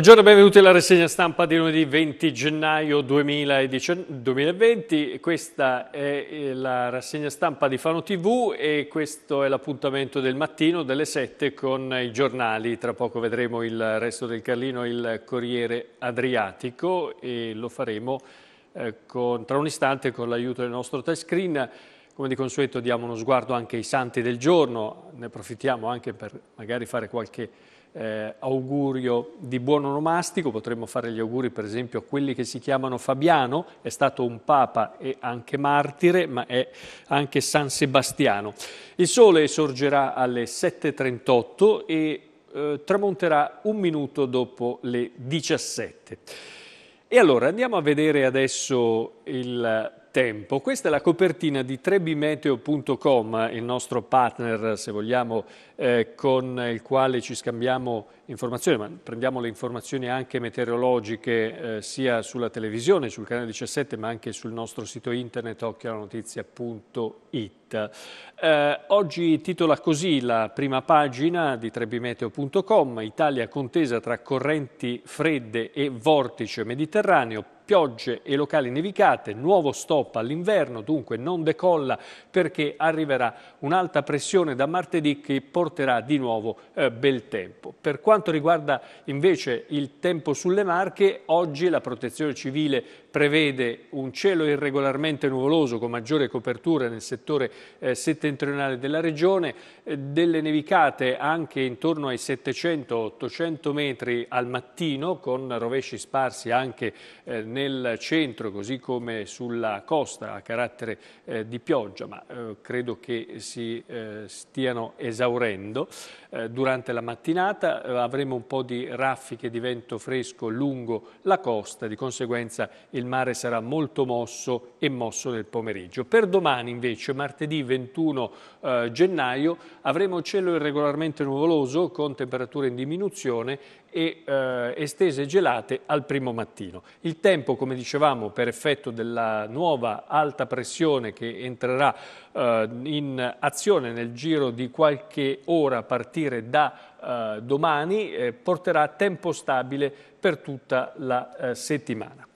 Buongiorno e benvenuti alla rassegna stampa di lunedì 20 gennaio 2020. Questa è eh, la rassegna stampa di Fano TV e questo è l'appuntamento del mattino delle 7 con i giornali. Tra poco vedremo il resto del Carlino il Corriere Adriatico e lo faremo eh, con, tra un istante con l'aiuto del nostro touchscreen. Come di consueto diamo uno sguardo anche ai santi del giorno, ne approfittiamo anche per magari fare qualche eh, augurio di buon onomastico, potremmo fare gli auguri per esempio a quelli che si chiamano Fabiano, è stato un papa e anche martire, ma è anche San Sebastiano. Il sole sorgerà alle 7.38 e eh, tramonterà un minuto dopo le 17. E allora andiamo a vedere adesso il tempo. Questa è la copertina di trebimeteo.com, il nostro partner, se vogliamo, eh, con il quale ci scambiamo informazioni, ma prendiamo le informazioni anche meteorologiche eh, sia sulla televisione, sul canale 17, ma anche sul nostro sito internet occhialanotizia.it. Eh, oggi titola così la prima pagina di trebimeteo.com, Italia contesa tra correnti fredde e vortice mediterraneo, piogge e locali nevicate, nuovo stop all'inverno, dunque non decolla perché arriverà un'alta pressione da martedì che porterà di nuovo eh, bel tempo. Per quanto riguarda invece il tempo sulle Marche, oggi la protezione civile prevede un cielo irregolarmente nuvoloso con maggiore copertura nel settore eh, settentrionale della regione, eh, delle nevicate anche intorno ai 700-800 metri al mattino con rovesci sparsi anche eh, nel centro così come sulla costa a carattere eh, di pioggia, ma eh, credo che si eh, stiano esaurendo. durante la mattinata avremo un po' di raffiche di vento fresco lungo la costa, di conseguenza il mare sarà molto mosso e mosso nel pomeriggio. Per domani invece, martedì 21 eh, gennaio, avremo cielo irregolarmente nuvoloso con temperature in diminuzione e eh, estese gelate al primo mattino. Il tempo, come dicevamo, per effetto della nuova alta pressione che entrerà eh, in azione nel giro di qualche ora a partire da eh, domani, eh, porterà tempo stabile per tutta la eh, settimana.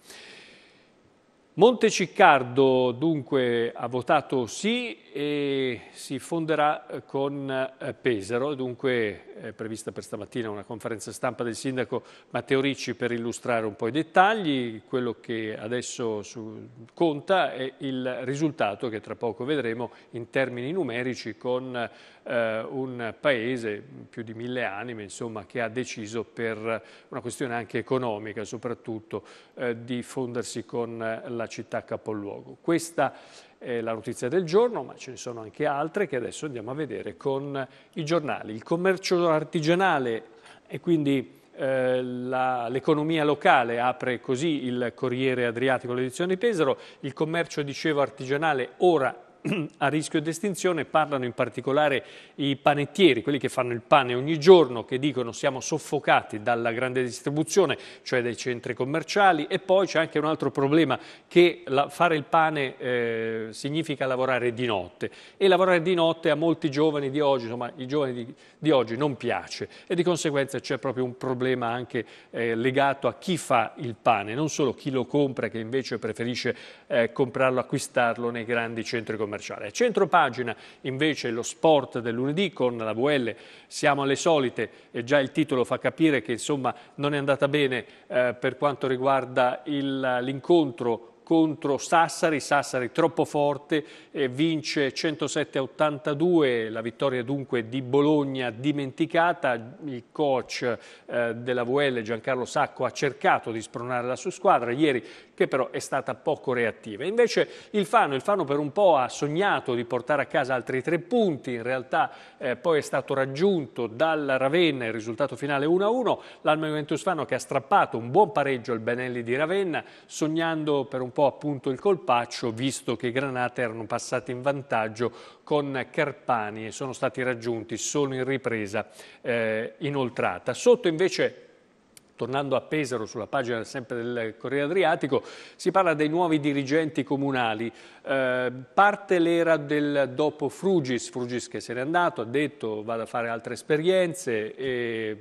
Monteciccardo dunque ha votato sì e si fonderà eh, con eh, Pesaro, dunque è eh, prevista per stamattina una conferenza stampa del sindaco Matteo Ricci per illustrare un po' i dettagli, quello che adesso conta è il risultato che tra poco vedremo in termini numerici con eh, un paese, più di mille anime, insomma, che ha deciso per una questione anche economica soprattutto eh, di fondersi con eh, la città capoluogo. Questa è la notizia del giorno, ma ce ne sono anche altre che adesso andiamo a vedere con i giornali. Il commercio artigianale e quindi eh, l'economia locale, apre così il Corriere Adriatico l'edizione di Pesaro, il commercio dicevo artigianale ora a rischio di estinzione, parlano in particolare i panettieri, quelli che fanno il pane ogni giorno, che dicono siamo soffocati dalla grande distribuzione, cioè dai centri commerciali e poi c'è anche un altro problema che la, fare il pane eh, significa lavorare di notte e lavorare di notte a molti giovani di oggi, insomma i giovani di, di oggi non piace e di conseguenza c'è proprio un problema anche eh, legato a chi fa il pane, non solo chi lo compra che invece preferisce eh, comprarlo, acquistarlo nei grandi centri commerciali commerciale. A centro pagina invece lo sport del lunedì con la VL siamo alle solite e già il titolo fa capire che insomma non è andata bene eh, per quanto riguarda l'incontro contro Sassari, Sassari troppo forte, eh, vince 107 82, la vittoria dunque di Bologna dimenticata, il coach eh, della VL Giancarlo Sacco ha cercato di spronare la sua squadra, ieri che però è stata poco reattiva. Invece il Fano, il Fano per un po' ha sognato di portare a casa altri tre punti, in realtà eh, poi è stato raggiunto dal Ravenna il risultato finale 1-1, l'Alma Juventus Fano che ha strappato un buon pareggio al Benelli di Ravenna, sognando per un po' appunto il colpaccio, visto che i Granate erano passati in vantaggio con Carpani e sono stati raggiunti solo in ripresa eh, inoltrata. Sotto invece Tornando a Pesaro, sulla pagina sempre del Corriere Adriatico, si parla dei nuovi dirigenti comunali. Eh, parte l'era del dopo Frugis, Frugis che se n'è andato, ha detto vado a fare altre esperienze e,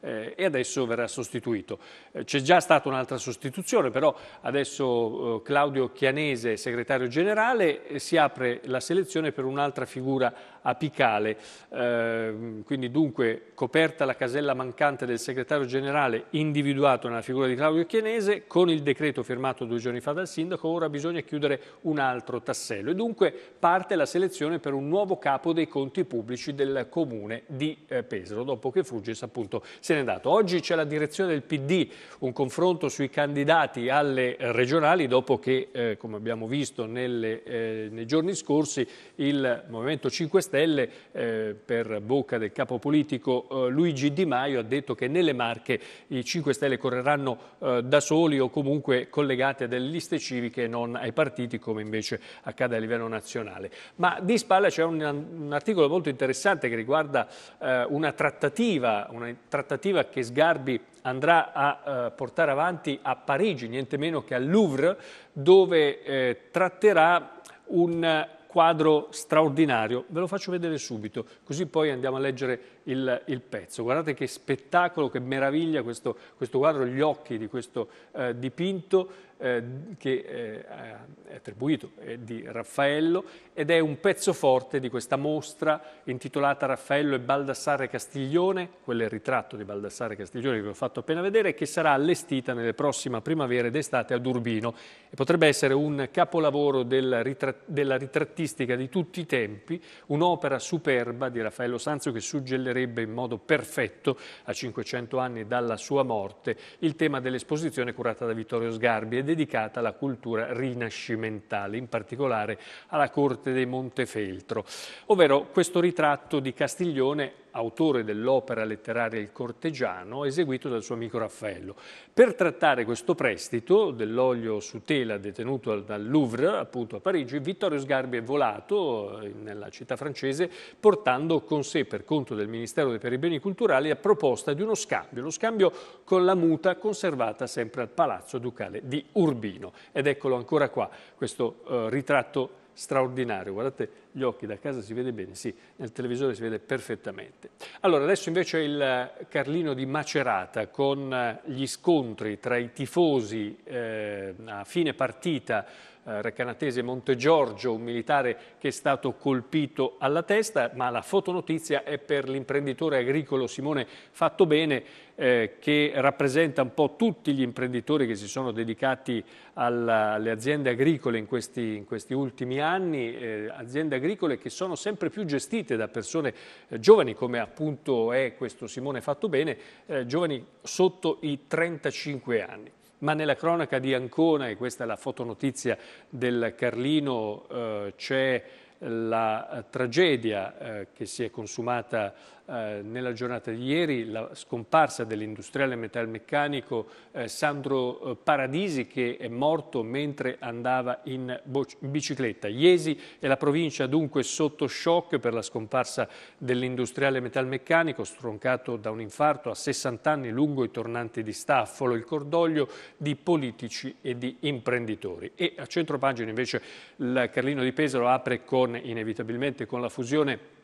eh, e adesso verrà sostituito. Eh, C'è già stata un'altra sostituzione, però adesso eh, Claudio Chianese, segretario generale, eh, si apre la selezione per un'altra figura apicale. Ehm, quindi dunque coperta la casella mancante del segretario generale individuato nella figura di Claudio Chienese, con il decreto firmato due giorni fa dal sindaco ora bisogna chiudere un altro tassello e dunque parte la selezione per un nuovo capo dei conti pubblici del comune di eh, Pesaro, dopo che Frugges appunto se n'è andato. Oggi c'è la direzione del PD, un confronto sui candidati alle eh, regionali dopo che, eh, come abbiamo visto nelle, eh, nei giorni scorsi, il Movimento 5 Stelle Stelle, eh, per bocca del capo politico eh, Luigi Di Maio, ha detto che nelle Marche i 5 Stelle correranno eh, da soli o comunque collegati a delle liste civiche e non ai partiti come invece accade a livello nazionale. Ma di spalla c'è un, un, articolo molto interessante che riguarda eh, una trattativa, una trattativa che Sgarbi andrà a eh, portare avanti a Parigi, niente meno che al Louvre, dove eh, tratterà un quadro straordinario, ve lo faccio vedere subito, così poi andiamo a leggere il, il pezzo. Guardate che spettacolo, che meraviglia questo, questo, quadro, gli occhi di questo eh, dipinto eh, che eh, è attribuito è di Raffaello ed è un pezzo forte di questa mostra intitolata Raffaello e Baldassare Castiglione, quello è il ritratto di Baldassare Castiglione che vi ho fatto appena vedere, che sarà allestita nelle prossime primavere ed estate ad Urbino e potrebbe essere un capolavoro della, ritrat della ritrattistica di tutti i tempi, un'opera superba di Raffaello Sanzio che suggellerebbe in modo perfetto a 500 anni dalla sua morte il tema dell'esposizione curata da Vittorio Sgarbi dedicata alla cultura rinascimentale, in particolare alla corte dei Montefeltro, ovvero questo ritratto di Castiglione autore dell'opera letteraria Il cortegiano, eseguito dal suo amico Raffaello. Per trattare questo prestito dell'olio su tela detenuto dal Louvre, appunto a Parigi, Vittorio Sgarbi è volato eh, nella città francese portando con sé per conto del Ministero dei Beni Culturali la proposta di uno scambio, lo scambio con la muta conservata sempre al Palazzo Ducale di Urbino. Ed eccolo ancora qua, questo eh, ritratto straordinario, guardate gli occhi, da casa si vede bene, sì, nel televisore si vede perfettamente. Allora, adesso invece il Carlino di Macerata con gli scontri tra i tifosi eh, a fine partita eh, recanatese Montegiorgio, un militare che è stato colpito alla testa, ma la fotonotizia è per l'imprenditore agricolo Simone Fattobene eh, che rappresenta un po' tutti gli imprenditori che si sono dedicati alla, alle aziende agricole in questi, in questi ultimi anni, eh, aziende agricole che sono sempre più gestite da persone eh, giovani come appunto è questo Simone Fattobene, eh, giovani sotto i 35 anni. Ma nella cronaca di Ancona, e questa è la fotonotizia del Carlino, eh, c'è la tragedia eh, che si è consumata eh, nella giornata di ieri la scomparsa dell'industriale metalmeccanico eh, Sandro eh, Paradisi che è morto mentre andava in bicicletta. Iesi e la provincia dunque sotto shock per la scomparsa dell'industriale metalmeccanico stroncato da un infarto a 60 anni lungo i tornanti di Staffolo, il cordoglio di politici e di imprenditori. E a centro pagina invece il Carlino di Pesaro apre con, inevitabilmente con la fusione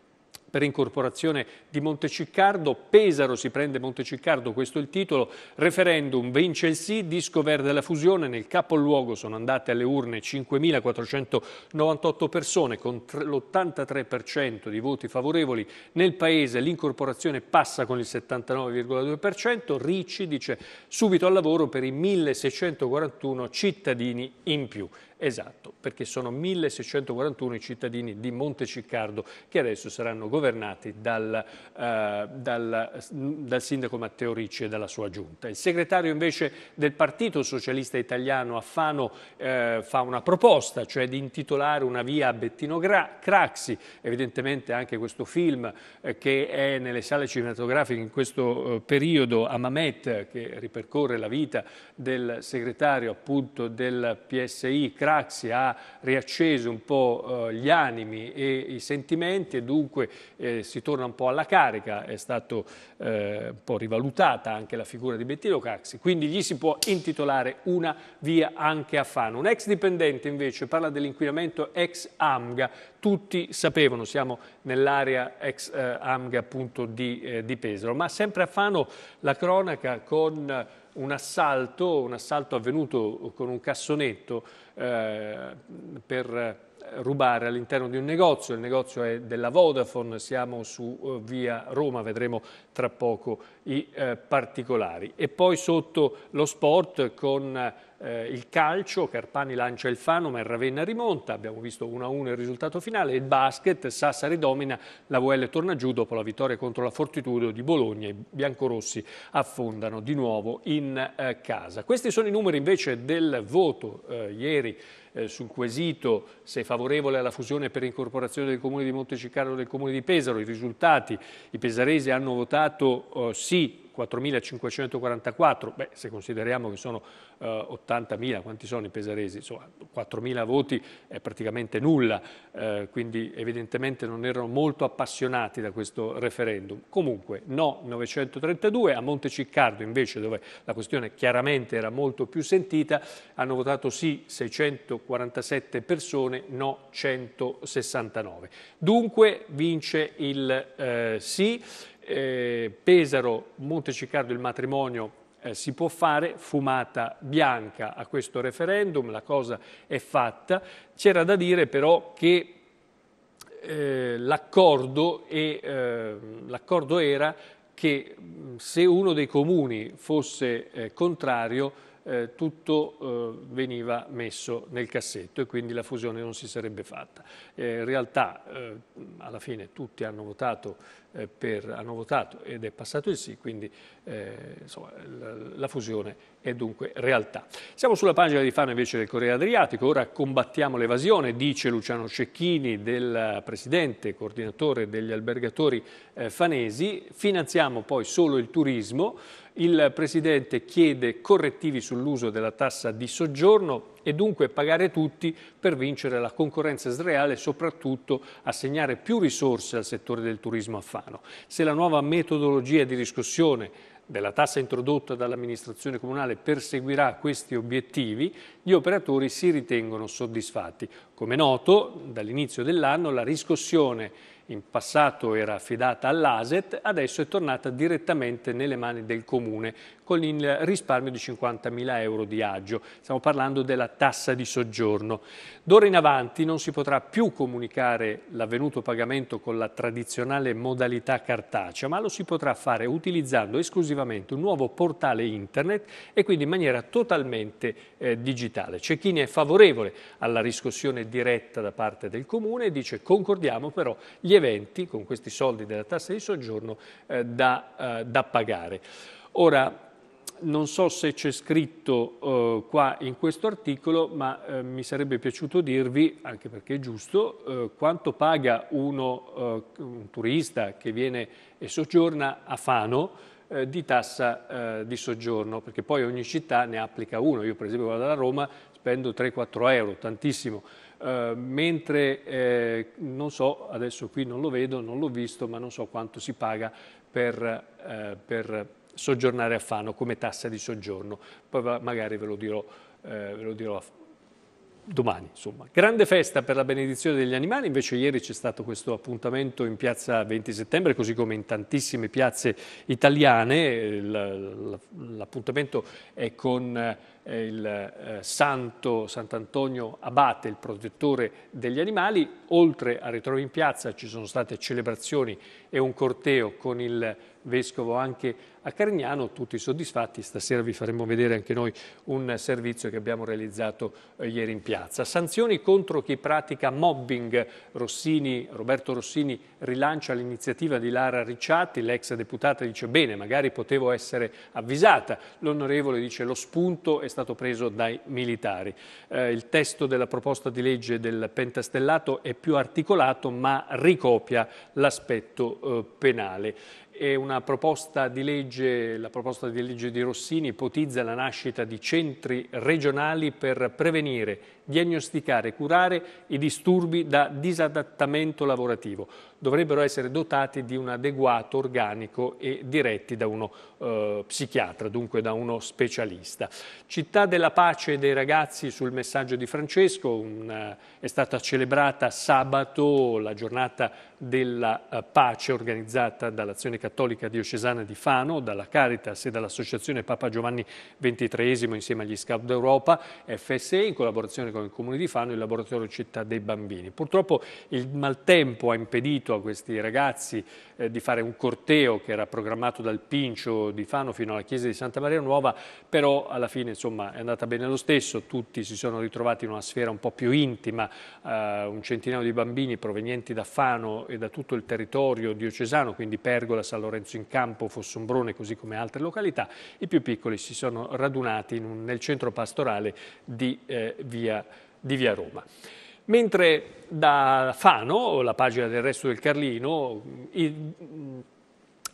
per incorporazione di Monteciccardo, Pesaro si prende Monteciccardo, questo è il titolo, referendum vince il sì, disco verde la fusione, nel capoluogo sono andate alle urne 5.498 persone con l'83% di voti favorevoli, nel paese l'incorporazione passa con il 79,2%, Ricci dice subito al lavoro per i 1.641 cittadini in più. Esatto, perché sono 1641 i cittadini di Monteciccardo che adesso saranno governati dal, eh, dal, dal, sindaco Matteo Ricci e dalla sua giunta. Il segretario invece del Partito Socialista Italiano Affano eh, fa una proposta, cioè di intitolare una via a Bettino Gra Craxi, evidentemente anche questo film eh, che è nelle sale cinematografiche in questo eh, periodo a Mamet che ripercorre la vita del segretario appunto del PSI Craxi Craxi ha riacceso un po' eh, gli animi e i sentimenti e dunque eh, si torna un po' alla carica, è stata eh, un po' rivalutata anche la figura di Bettino Craxi, quindi gli si può intitolare una via anche a Fano. Un ex dipendente invece parla dell'inquinamento ex AMGA, tutti sapevano, siamo nell'area ex eh, AMGA appunto di, eh, di, Pesaro, ma sempre a Fano la cronaca con un assalto, un assalto avvenuto con un cassonetto eh, per rubare all'interno di un negozio, il negozio è della Vodafone, siamo su uh, via Roma, vedremo tra poco i uh, particolari. E poi sotto lo sport con uh, eh, il calcio, Carpani lancia il Fano ma il Ravenna rimonta, abbiamo visto 1-1 il risultato finale, il basket, Sassari domina, la VL torna giù dopo la vittoria contro la Fortitudo di Bologna, i biancorossi affondano di nuovo in eh, casa. Questi sono i numeri invece del voto eh, ieri eh, sul quesito se è favorevole alla fusione per incorporazione del Comune di Montecicaro e del Comune di Pesaro, i risultati, i pesaresi hanno votato eh, sì 4.544, beh, se consideriamo che sono eh, 80.000, quanti sono i pesaresi? Insomma, 4.000 voti è praticamente nulla, eh, quindi evidentemente non erano molto appassionati da questo referendum. Comunque, no 932, a Monteciccardo invece, dove la questione chiaramente era molto più sentita, hanno votato sì 600 47 persone, no 169. Dunque vince il eh, sì, eh, Pesaro, Monteciccardo il matrimonio eh, si può fare, fumata bianca a questo referendum, la cosa è fatta. C'era da dire però che eh, l'accordo eh, era che se uno dei comuni fosse eh, contrario eh, tutto eh, veniva messo nel cassetto e quindi la fusione non si sarebbe fatta. Eh, in realtà eh, alla fine tutti hanno votato, eh, per, hanno votato, ed è passato il sì, quindi eh, insomma, la, la, fusione è dunque realtà. Siamo sulla pagina di Fano invece del Corriere Adriatico, ora combattiamo l'evasione, dice Luciano Cecchini, del presidente, coordinatore degli albergatori fanesi, finanziamo poi solo il turismo. Il Presidente chiede correttivi sull'uso della tassa di soggiorno e dunque pagare tutti per vincere la concorrenza sleale e soprattutto assegnare più risorse al settore del turismo a Fano. Se la nuova metodologia di riscossione della tassa introdotta dall'amministrazione comunale perseguirà questi obiettivi, gli operatori si ritengono soddisfatti. Come noto, dall'inizio dell'anno la riscossione in passato era affidata all'ASET, adesso è tornata direttamente nelle mani del Comune con il risparmio di 50.000 euro di agio. Stiamo parlando della tassa di soggiorno. D'ora in avanti non si potrà più comunicare l'avvenuto pagamento con la tradizionale modalità cartacea, ma lo si potrà fare utilizzando esclusivamente un nuovo portale internet e quindi in maniera totalmente eh, digitale. C'è chi ne è favorevole alla riscossione diretta da parte del Comune e dice concordiamo però gli eventi, con questi soldi della tassa di soggiorno, eh, da, eh, da, pagare. Ora, non so se c'è scritto eh, qua in questo articolo, ma eh, mi sarebbe piaciuto dirvi, anche perché è giusto, eh, quanto paga uno, eh, un turista che viene e soggiorna a Fano eh, di tassa eh, di soggiorno, perché poi ogni città ne applica uno. Io per esempio vado da Roma, spendo 3-4 euro, tantissimo. Eh, mentre eh, non so, adesso qui non lo vedo, non l'ho visto, ma non so quanto si paga per, eh, per soggiornare a Fano come tassa di soggiorno, poi magari ve lo dirò, eh, ve lo dirò domani. Insomma. Grande festa per la benedizione degli animali, invece ieri c'è stato questo appuntamento in piazza 20 settembre, così come in tantissime piazze italiane, l'appuntamento è con eh, il eh, santo Sant'Antonio Abate, il protettore degli animali. Oltre a ritrovi in piazza ci sono state celebrazioni e un corteo con il vescovo anche a Carignano, tutti soddisfatti. Stasera vi faremo vedere anche noi un servizio che abbiamo realizzato eh, ieri in piazza. Sanzioni contro chi pratica mobbing. Rossini, Roberto Rossini rilancia l'iniziativa di Lara Ricciatti, l'ex deputata dice bene, magari potevo essere avvisata. L'onorevole dice lo spunto è stato stato preso dai militari. Eh, il testo della proposta di legge del pentastellato è più articolato ma ricopia l'aspetto eh, penale è una proposta di legge, la proposta di legge di Rossini ipotizza la nascita di centri regionali per prevenire, diagnosticare e curare i disturbi da disadattamento lavorativo. Dovrebbero essere dotati di un adeguato organico e diretti da uno eh, psichiatra, dunque da uno specialista. Città della pace dei ragazzi sul messaggio di Francesco, un, è stata celebrata sabato la giornata della eh, pace organizzata dall'Azione Cattolica Diocesana di Fano, dalla Caritas e dall'Associazione Papa Giovanni XXIII insieme agli Scout d'Europa, FSE, in collaborazione con il Comune di Fano e il Laboratorio Città dei Bambini. Purtroppo il maltempo ha impedito a questi ragazzi eh, di fare un corteo che era programmato dal Pincio di Fano fino alla chiesa di Santa Maria Nuova, però alla fine insomma, è andata bene lo stesso, tutti si sono ritrovati in una sfera un po' più intima, eh, un centinaio di bambini provenienti da Fano e da tutto il territorio diocesano, quindi Pergola, San Lorenzo in Campo, Fossombrone, così come altre località, i più piccoli si sono radunati un, nel centro pastorale di, eh, via, di via Roma. Mentre da Fano, la pagina del resto del Carlino, il,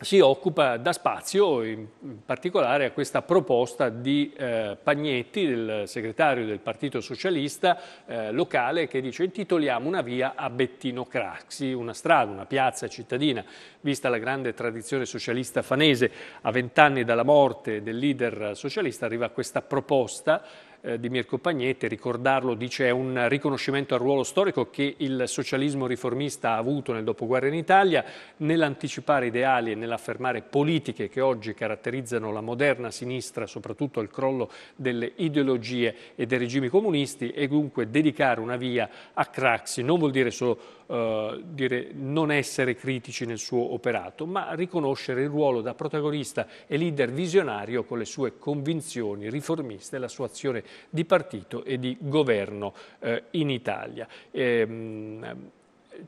si occupa da spazio in particolare a questa proposta di eh, Pagnetti, del segretario del Partito Socialista eh, locale, che dice intitoliamo una via a Bettino Craxi, una strada, una piazza cittadina, vista la grande tradizione socialista fanese, a vent'anni dalla morte del leader socialista arriva questa proposta eh, di Mirko Pagnetti, ricordarlo dice è un riconoscimento al ruolo storico che il socialismo riformista ha avuto nel dopoguerra in Italia, nell'anticipare ideali e nell'affermare politiche che oggi caratterizzano la moderna sinistra, soprattutto al crollo delle ideologie e dei regimi comunisti e dunque dedicare una via a Craxi non vuol dire solo eh, dire, non essere critici nel suo operato, ma riconoscere il ruolo da protagonista e leader visionario con le sue convinzioni riformiste la sua azione di partito e di governo eh, in Italia. E, ehm, mh,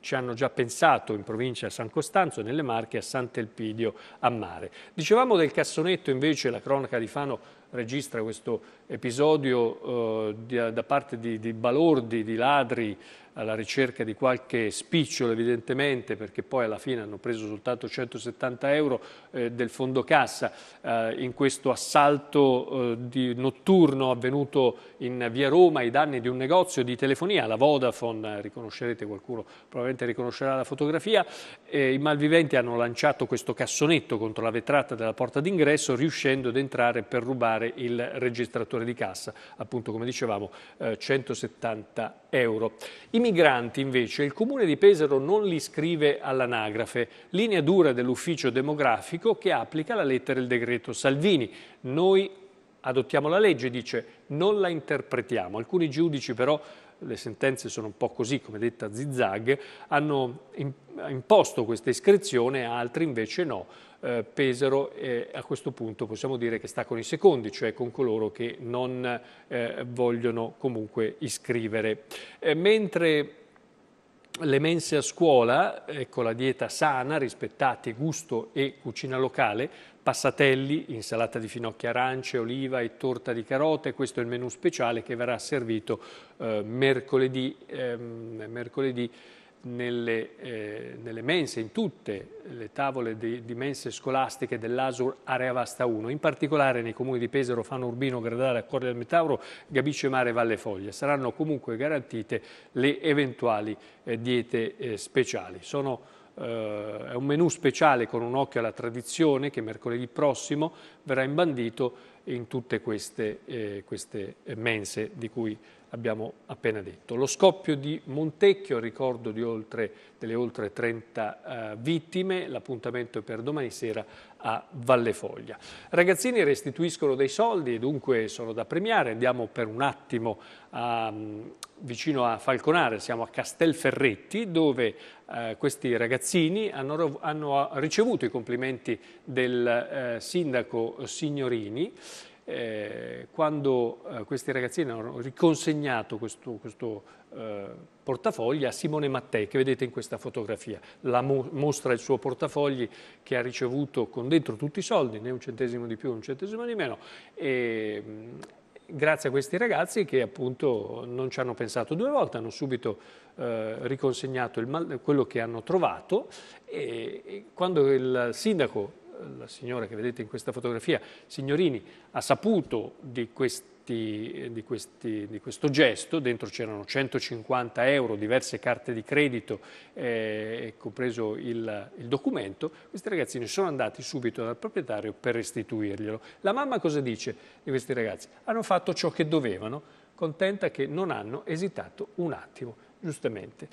ci hanno già pensato in provincia a San Costanzo, nelle Marche, a Sant'Elpidio, a Mare. Dicevamo del cassonetto invece, la cronaca di Fano registra questo episodio eh, di, da parte di, di, balordi, di ladri, alla ricerca di qualche spicciolo evidentemente, perché poi alla fine hanno preso soltanto 170 euro eh, del fondo cassa eh, in questo assalto eh, di, notturno avvenuto in via Roma ai danni di un negozio di telefonia, la Vodafone, eh, riconoscerete qualcuno, probabilmente riconoscerà la fotografia, i malviventi hanno lanciato questo cassonetto contro la vetrata della porta d'ingresso riuscendo ad entrare per rubare fare il registratore di cassa, appunto come dicevamo eh, 170 euro. I migranti invece il comune di Pesaro non li scrive all'anagrafe, linea dura dell'ufficio demografico che applica la lettera del decreto Salvini. Noi adottiamo la legge, dice, non la interpretiamo. Alcuni giudici però le sentenze sono un po' così, come detta zig zag, hanno imposto questa iscrizione, altri invece no eh, Pesaro eh, a questo punto possiamo dire che sta con i secondi, cioè con coloro che non eh, vogliono comunque iscrivere. Eh, mentre le mense a scuola, ecco la dieta sana, rispettate gusto e cucina locale, passatelli, insalata di finocchia arance, oliva e torta di carote, questo è il menù speciale che verrà servito eh, mercoledì, ehm, mercoledì nelle, eh, nelle, mense, in tutte le tavole di, di mense scolastiche dell'Asur Area Vasta 1, in particolare nei comuni di Pesaro, Fano Urbino, Gradare, Accordi del Metauro, Gabice Mare e Valle Foglia. Saranno comunque garantite le eventuali eh, diete eh, speciali. Sono, eh, è un menù speciale con un occhio alla tradizione che mercoledì prossimo verrà imbandito in tutte queste, eh, queste mense di cui abbiamo appena detto. Lo scoppio di Montecchio, ricordo di oltre, delle oltre 30 eh, vittime, l'appuntamento è per domani sera a Vallefoglia. Ragazzini restituiscono dei soldi e dunque sono da premiare, andiamo per un attimo a, mm, vicino a Falconare, siamo a Castelferretti dove eh, questi ragazzini hanno, hanno, ricevuto i complimenti del eh, sindaco Signorini eh, quando eh, questi ragazzini hanno riconsegnato questo, questo eh, portafogli a Simone Mattei, che vedete in questa fotografia. La mo mostra il suo portafogli che ha ricevuto con dentro tutti i soldi, né un centesimo di più, né un centesimo di meno, e, grazie a questi ragazzi che appunto non ci hanno pensato due volte, hanno subito eh, riconsegnato quello che hanno trovato e, e quando il sindaco la signora che vedete in questa fotografia, Signorini, ha saputo di, questi, di, questi, di questo gesto, dentro c'erano 150 euro, diverse carte di credito, eh, compreso il, il documento, questi ragazzini sono andati subito dal proprietario per restituirglielo. La mamma cosa dice di questi ragazzi? Hanno fatto ciò che dovevano, contenta che non hanno esitato un attimo, giustamente.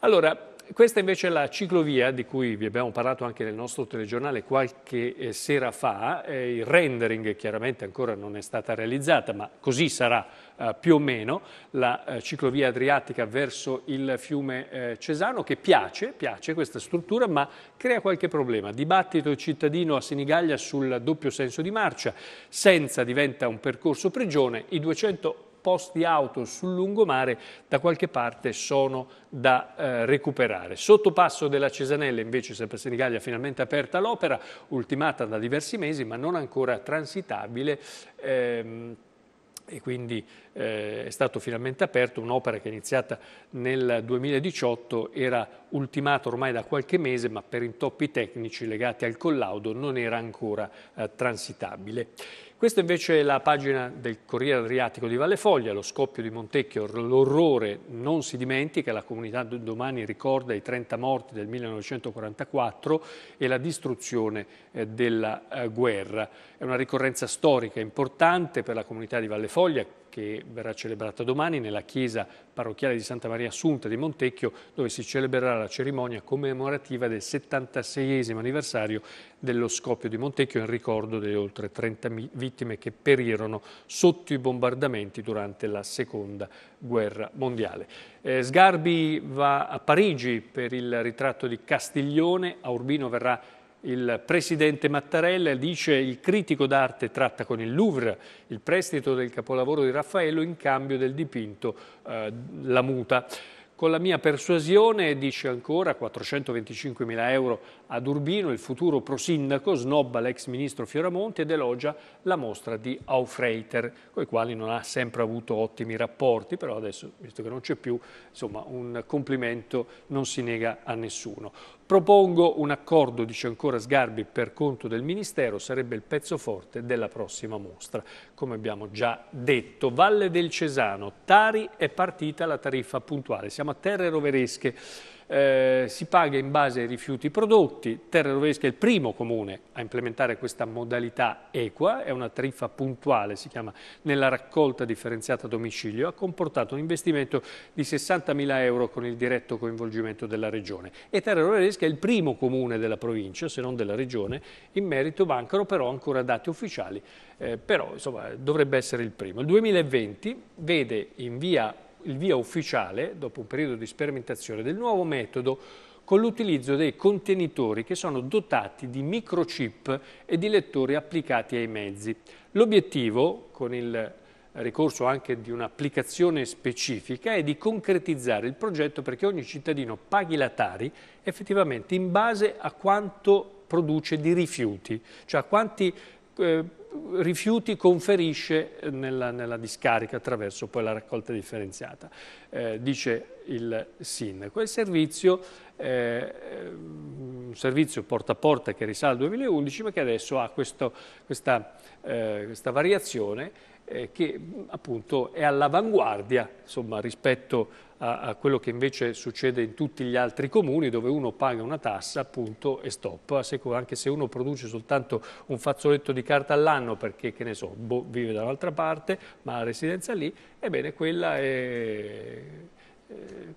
Allora, questa invece è la ciclovia di cui vi abbiamo parlato anche nel nostro telegiornale qualche eh, sera fa, eh, il rendering chiaramente ancora non è stata realizzata ma così sarà eh, più o meno, la ciclovia adriatica verso il fiume Cesano che piace, piace questa struttura ma crea qualche problema, dibattito cittadino a Sinigaglia sul doppio senso di marcia, senza diventa un percorso prigione, i 200 posti auto sul lungomare da qualche parte sono da eh, recuperare. passo della Cesanella invece sempre Senigallia finalmente aperta l'opera, ultimata da diversi mesi ma non ancora transitabile. Ehm, e quindi eh, è stato finalmente aperto un'opera che è iniziata nel 2018, era ultimata ormai da qualche mese, ma per intoppi tecnici legati al collaudo non era ancora eh, transitabile. Questa invece è la pagina del Corriere Adriatico di Vallefoglia, lo scoppio di Montecchio, l'orrore non si dimentica, la comunità domani ricorda i 30 morti del 1944 e la distruzione eh, della eh, guerra. È una ricorrenza storica importante per la comunità di Vallefoglia, che verrà celebrata domani nella chiesa parrocchiale di Santa Maria Assunta di Montecchio dove si celebrerà la cerimonia commemorativa del 76 anniversario dello scoppio di Montecchio in ricordo delle oltre 30 vittime che perirono sotto i bombardamenti durante la seconda guerra mondiale. Eh, Sgarbi va a Parigi per il ritratto di Castiglione, a Urbino verrà il presidente Mattarella dice il critico d'arte tratta con il Louvre il prestito del capolavoro di Raffaello in cambio del dipinto eh, La Muta. Con la mia persuasione, dice ancora, 425 mila euro ad Urbino, il futuro prosindaco snobba l'ex ministro Fioramonti ed elogia la mostra di Aufreiter, con i quali non ha sempre avuto ottimi rapporti, però adesso, visto che non c'è più, insomma, un complimento non si nega a nessuno. Propongo un accordo, dice ancora Sgarbi, per conto del Ministero, sarebbe il pezzo forte della prossima mostra. Come abbiamo già detto, Valle del Cesano, Tari è partita la tariffa puntuale. Siamo a Terre Roveresche. Eh, si paga in base ai rifiuti prodotti, Terra Rovesca è il primo comune a implementare questa modalità equa, è una tariffa puntuale, si chiama, nella raccolta differenziata a domicilio, ha comportato un investimento di 60.000 euro con il diretto coinvolgimento della Regione e Terre Rovesca è il primo comune della provincia, se non della Regione, in merito mancano però ancora dati ufficiali, eh, però insomma, dovrebbe essere il primo. Il 2020 vede in via il via ufficiale, dopo un periodo di sperimentazione, del nuovo metodo con l'utilizzo dei contenitori che sono dotati di microchip e di lettori applicati ai mezzi. L'obiettivo, con il ricorso anche di un'applicazione specifica, è di concretizzare il progetto perché ogni cittadino paghi la Tari effettivamente in base a quanto produce di rifiuti, cioè a quanti eh, rifiuti conferisce nella, nella, discarica attraverso poi la raccolta differenziata, eh, dice il SIN. Quel servizio, eh, un servizio porta a porta che risale al 2011 ma che adesso ha questo, questa, eh, questa variazione eh, che appunto è all'avanguardia insomma, rispetto a, a, quello che invece succede in tutti gli altri comuni dove uno paga una tassa appunto e stop, anche se uno produce soltanto un fazzoletto di carta all'anno perché che ne so, boh, vive da un'altra parte ma ha residenza lì, ebbene quella è... è eh,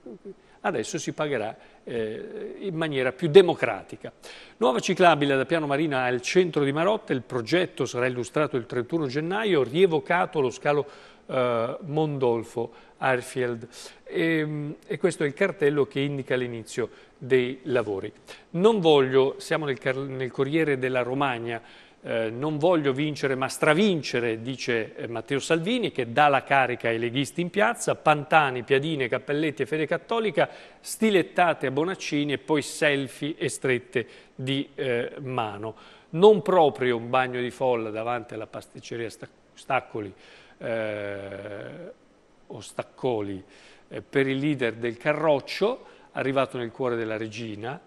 adesso si pagherà eh, in maniera più democratica. Nuova ciclabile da Piano Marina al centro di Marotta, il progetto sarà illustrato il 31 gennaio, rievocato lo scalo eh, Mondolfo Airfield e, ehm, e, questo è il cartello che indica l'inizio dei lavori. Non voglio, siamo nel, nel Corriere della Romagna, eh, non voglio vincere ma stravincere, dice eh, Matteo Salvini, che dà la carica ai leghisti in piazza, Pantani, Piadine, Cappelletti e Fede Cattolica, stilettate a Bonaccini e poi selfie e strette di eh, mano. Non proprio un bagno di folla davanti alla pasticceria Staccoli eh, o Staccoli per il leader del Carroccio, arrivato nel cuore della regina,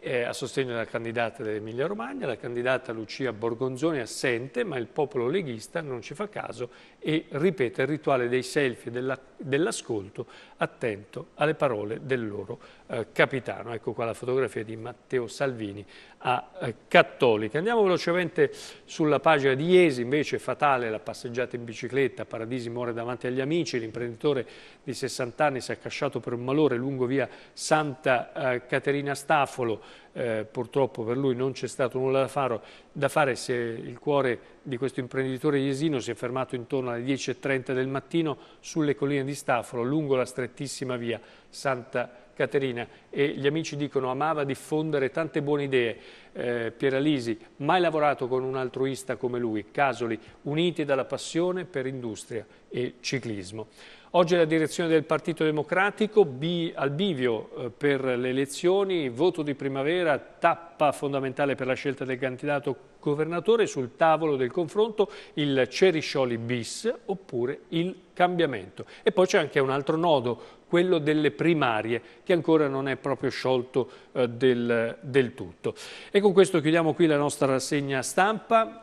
eh, a sostegno della candidata dell'Emilia Romagna, la candidata Lucia Borgonzoni assente, ma il popolo leghista non ci fa caso e ripete il rituale dei selfie e dell'ascolto attento alle parole del loro eh, capitano. Ecco qua la fotografia di Matteo Salvini a eh, Cattolica. Andiamo velocemente sulla pagina di Iesi, invece fatale la passeggiata in bicicletta, Paradisi muore davanti agli amici, l'imprenditore di 60 anni si è accasciato per un malore lungo via Santa eh, Caterina Stafolo, eh, purtroppo per lui non c'è stato nulla da, faro, da fare, se il cuore di questo imprenditore iesino si è fermato intorno alle 10.30 del mattino sulle colline di Stafolo, lungo la strettissima via Santa Caterina Caterina e gli amici dicono amava diffondere tante buone idee. Eh, Pieralisi, mai lavorato con un altruista come lui, Casoli, uniti dalla passione per industria e ciclismo. Oggi la direzione del Partito Democratico bi, al bivio eh, per le elezioni, voto di primavera, tappa fondamentale per la scelta del candidato governatore sul tavolo del confronto il Ceriscioli bis oppure il cambiamento. E poi c'è anche un altro nodo, quello delle primarie, che ancora non è proprio sciolto eh, del, del tutto. E con questo chiudiamo qui la nostra rassegna stampa.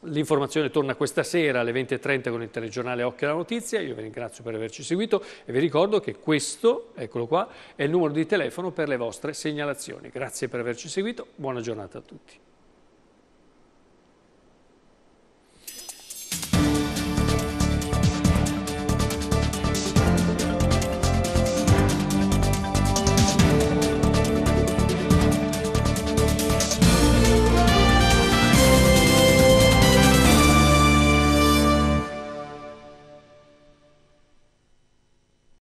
L'informazione torna questa sera alle 20.30 con il telegiornale Occhio alla Notizia. Io vi ringrazio per averci seguito e vi ricordo che questo, eccolo qua, è il numero di telefono per le vostre segnalazioni. Grazie per averci seguito, buona giornata a tutti.